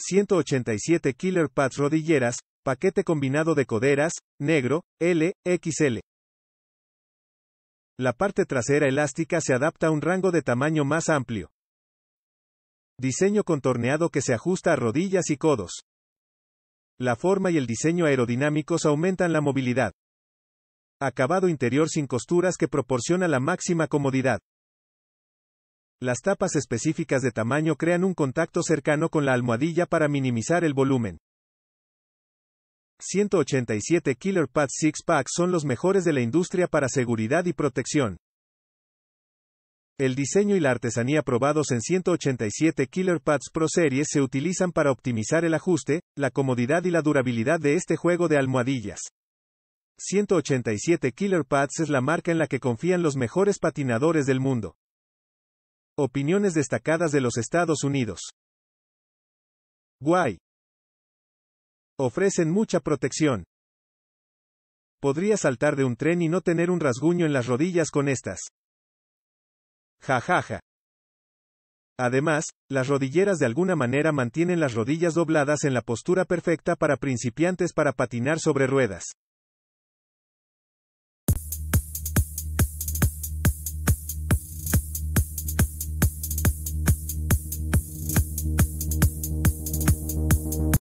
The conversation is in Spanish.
187 Killer Pads rodilleras, paquete combinado de coderas, negro, L, XL. La parte trasera elástica se adapta a un rango de tamaño más amplio. Diseño contorneado que se ajusta a rodillas y codos. La forma y el diseño aerodinámicos aumentan la movilidad. Acabado interior sin costuras que proporciona la máxima comodidad. Las tapas específicas de tamaño crean un contacto cercano con la almohadilla para minimizar el volumen. 187 Killer Pads Six Pack son los mejores de la industria para seguridad y protección. El diseño y la artesanía probados en 187 Killer Pads Pro Series se utilizan para optimizar el ajuste, la comodidad y la durabilidad de este juego de almohadillas. 187 Killer Pads es la marca en la que confían los mejores patinadores del mundo. Opiniones destacadas de los Estados Unidos. Guay. Ofrecen mucha protección. Podría saltar de un tren y no tener un rasguño en las rodillas con estas. Jajaja. Además, las rodilleras de alguna manera mantienen las rodillas dobladas en la postura perfecta para principiantes para patinar sobre ruedas.